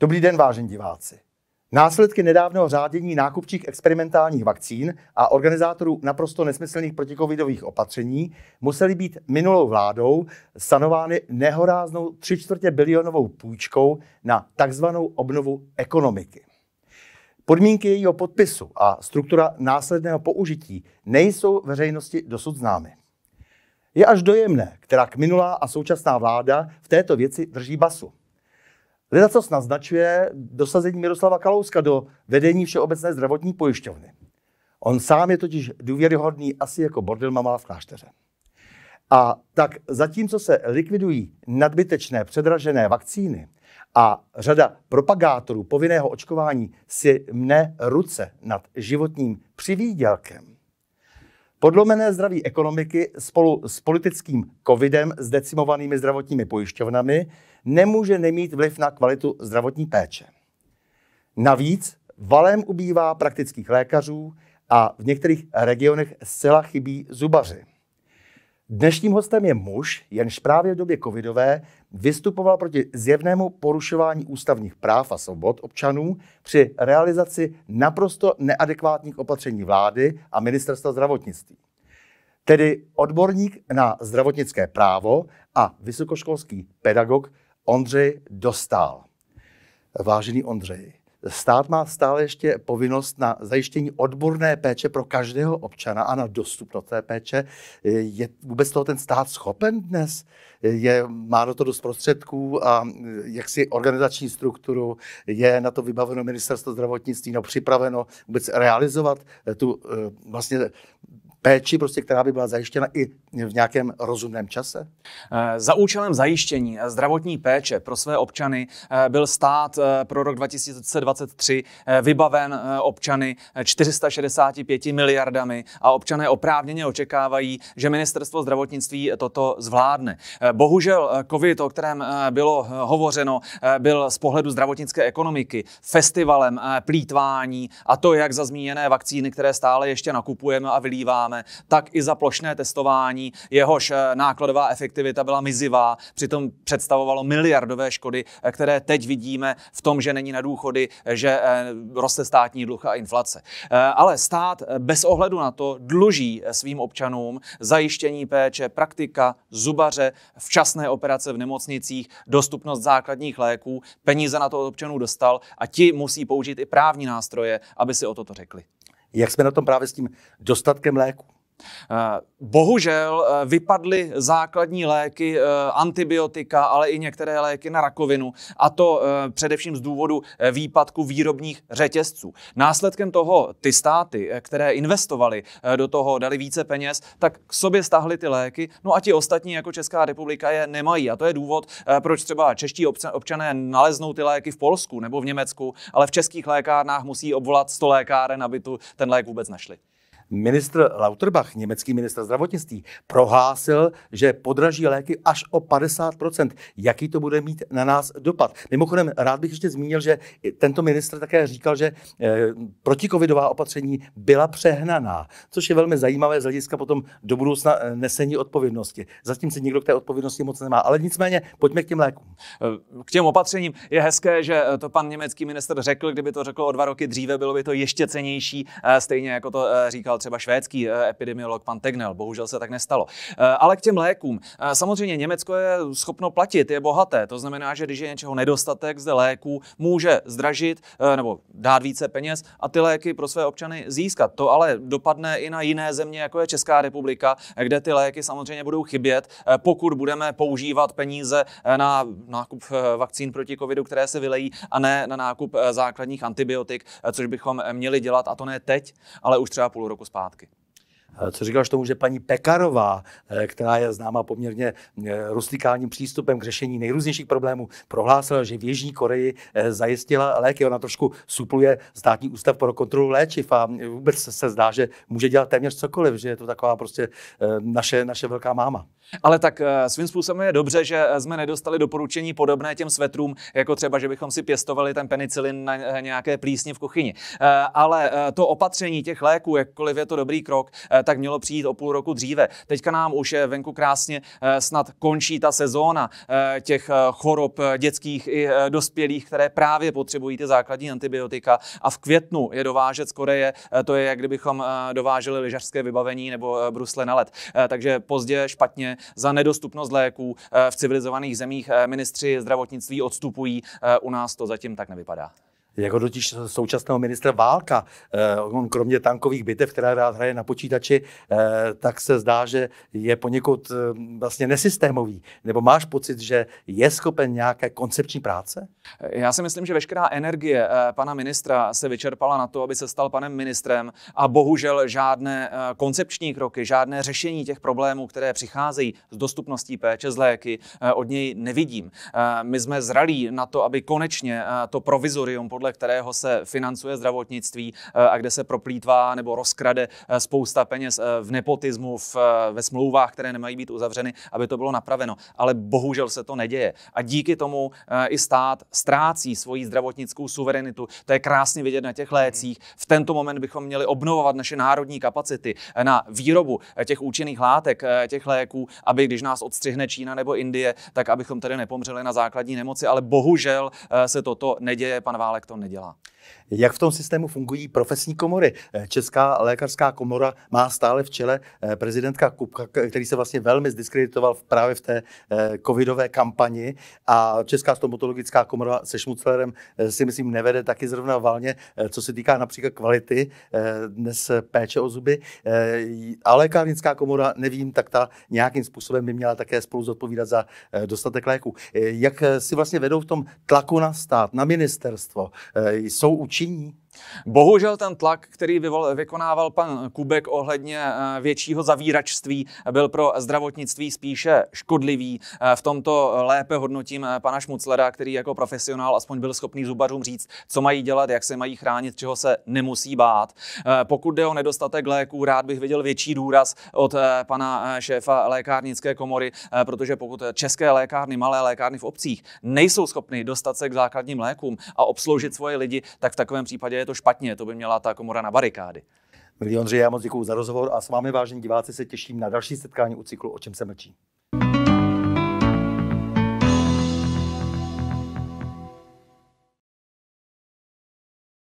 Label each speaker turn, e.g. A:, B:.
A: Dobrý den, vážení diváci. Následky nedávného řádění nákupčích experimentálních vakcín a organizátorů naprosto nesmyslných protikovidových opatření musely být minulou vládou sanovány nehoráznou tři čtvrtě bilionovou půjčkou na takzvanou obnovu ekonomiky. Podmínky jejího podpisu a struktura následného použití nejsou veřejnosti dosud známy. Je až dojemné, která k minulá a současná vláda v této věci drží basu co naznačuje dosazení Miroslava Kalouska do vedení Všeobecné zdravotní pojišťovny. On sám je totiž důvěryhodný asi jako bordel mamá v klášteře. A tak zatímco se likvidují nadbytečné předražené vakcíny a řada propagátorů povinného očkování si mne ruce nad životním přivídělkem, Podlomené zdraví ekonomiky spolu s politickým covidem s decimovanými zdravotními pojišťovnami nemůže nemít vliv na kvalitu zdravotní péče. Navíc valem ubývá praktických lékařů a v některých regionech zcela chybí zubaři. Dnešním hostem je muž, jenž právě v době covidové vystupoval proti zjevnému porušování ústavních práv a svobod občanů při realizaci naprosto neadekvátních opatření vlády a ministerstva zdravotnictví. Tedy odborník na zdravotnické právo a vysokoškolský pedagog Ondřej dostal. Vážený Ondřej, stát má stále ještě povinnost na zajištění odborné péče pro každého občana a na dostupnost té péče. Je vůbec toho ten stát schopen dnes? Je, má do to dost prostředků a jak si organizační strukturu? Je na to vybaveno ministerstvo zdravotnictví, no připraveno vůbec realizovat tu eh,
B: vlastně péči, prostě, která by byla zajištěna i v nějakém rozumném čase? Eh, za účelem zajištění eh, zdravotní péče pro své občany eh, byl stát pro rok 2023 vybaven občany 465 miliardami a občané oprávněně očekávají, že ministerstvo zdravotnictví toto zvládne. Bohužel COVID, o kterém bylo hovořeno, byl z pohledu zdravotnické ekonomiky festivalem plítvání a to, jak za zmíněné vakcíny, které stále ještě nakupujeme a vylíváme, děláme, tak i za plošné testování. Jehož eh, nákladová efektivita byla mizivá, přitom představovalo miliardové škody, eh, které teď vidíme v tom, že není na důchody, eh, že roste státní dluh a inflace. Ale stát bez ohledu na to dluží svým občanům zajištění péče, praktika, zubaře, včasné operace v nemocnicích, dostupnost základních léků, peníze na to od občanů dostal a ti musí použít i právní nástroje, aby si o toto řekli.
A: Jak jsme na tom právě s tím
B: dostatkem léku? Eh, bohužel eh, vypadly základní léky, eh, antibiotika, ale i některé léky na rakovinu, a to především z důvodu výpadku výrobních řetězců. Následkem toho ty státy, které investovali do toho, dali více peněz, tak k sobě stahly ty léky, no a ti ostatní jako Česká republika je nemají. A to je důvod, proč třeba čeští občané naleznou ty léky v Polsku nebo v Německu, ale v českých lékárnách musí obvolat 100 lékáren, aby tu ten lék vůbec našli.
A: Ministr Lauterbach, německý ministr zdravotnictví, prohlásil, že podraží léky až o 50%. Jaký to bude mít na nás dopad? Mimochodem, rád bych ještě zmínil, že tento ministr také říkal, že eh, protikovidová opatření byla přehnaná, což je velmi zajímavé z hlediska potom do budoucna eh, nesení odpovědnosti. Zatím se nikdo k té odpovědnosti moc nemá, ale nicméně pojďme k těm lékům.
B: Eh, k těm opatřením je hezké, že to pan německý minister řekl, kdyby to řekl o dva roky dříve, bylo by to ještě cenější, stejně jako to říkal udělal třeba švédský eh, epidemiolog pan Tegnell. Bohužel se tak nestalo. Eh, ale k těm lékům. Eh, samozřejmě Německo je schopno platit, je bohaté. To znamená, že když je něčeho nedostatek zde léků, může zdražit nebo dát více peněz a ty léky pro své občany získat. To ale dopadne i na jiné země, jako je Česká republika, kde ty léky samozřejmě budou chybět, pokud budeme používat peníze na nákup vakcín proti covidu, které se vylejí, a ne na nákup základních antibiotik, což bychom měli dělat, a to ne teď, ale už třeba půl roku zpátky.
A: Co říkáš tomu, že paní Pekarová, eh, která je známa poměrně eh, rustikálním přístupem k řešení nejrůznějších problémů, prohlásila, že v Jižní Koreji eh, zajistila léky. Ona trošku supluje státní ústav pro kontrolu léčiv a vůbec se zdá, že
B: může dělat téměř cokoliv, že je to taková prostě naše, naše velká máma. Ale tak svým způsobem je dobře, že jsme nedostali doporučení podobné těm svetrům, jako třeba, že bychom si pěstovali ten penicilin na nějaké plísni v kuchyni. Ale to opatření těch léků, jakkoliv je to dobrý krok, tak mělo přijít o půl roku dříve. Teďka nám už eh, venku krásně eh, snad končí ta sezóna eh, těch chorob dětských i dospělých, které právě potřebují ty základní antibiotika. A v květnu je dovážet z Koreje, to je jak kdybychom dováželi lyžařské vybavení nebo brusle na let. Takže pozdě, špatně, za nedostupnost léků v civilizovaných zemích ministři zdravotnictví odstupují. U nás to zatím tak nevypadá
A: jako dotič současného ministra Válka. Eh, on kromě tankových bitev, která rád hraje na počítači, eh, tak se zdá, že je poněkud eh, vlastně nesystémový.
B: Nebo máš pocit, že je schopen nějaké koncepční práce? Já si myslím, že veškerá energie pana ministra se vyčerpala na to, aby se stal panem ministrem a bohužel žádné koncepční kroky, žádné řešení těch problémů, které přicházejí s dostupností péče z léky, od něj nevidím. My jsme zralí na to, aby konečně to provizorium podle podle kterého se financuje zdravotnictví eh, a kde se proplítvá nebo rozkrade eh, spousta peněz eh, v nepotismu, v, ve smlouvách, které nemají být uzavřeny, aby to bylo napraveno. Ale bohužel se to neděje. A díky tomu i stát ztrácí svoji zdravotnickou suverenitu. To je krásně vidět na těch lécích. V tento moment bychom měli obnovovat naše národní kapacity na výrobu těch účinných látek, těch léků, aby když nás odstřihne Čína nebo Indie, tak abychom tedy nepomřeli na základní nemoci. Ale bohužel se toto neděje, pan Válek to nedělá.
A: Jak v tom systému fungují profesní komory? Eh, Česká lékařská komora má stále v čele eh, prezidentka Kupka, který se vlastně velmi zdiskreditoval právě v té eh, covidové kampani a Česká stomatologická komora se Šmuclerem si myslím nevede taky zrovna valně, co se týká například kvality, dnes péče o zuby, A lékárnická komora, nevím, tak ta nějakým způsobem by měla také spolu zodpovídat za dostatek léků. Jak si vlastně vedou v tom tlaku na stát, na ministerstvo, Eh, jsou účinní? Bohužel
B: ten tlak, který vykonával pan Kubek ohledně eh, většího zavíračství, byl pro zdravotnictví spíše škodlivý. Eh, v tomto lépe hodnotím eh, pana Šmuclera, který jako profesionál aspoň byl schopný zubařům říct, co mají dělat, jak se mají chránit, čeho se nemusí bát. Pokud jde o nedostatek léků, rád bych viděl větší důraz od pana šéfa lékárnické komory, protože pokud české lékárny, malé lékárny v obcích nejsou schopny dostat se k základním lékům a obsloužit svoje lidi, tak v takovém případě je to špatně, to by měla ta komora na barikády.
A: Milí Ondřej, já moc děkuji za rozhovor a s vámi, vážení diváci, se těším na další setkání u cyklu O čem se mlčí.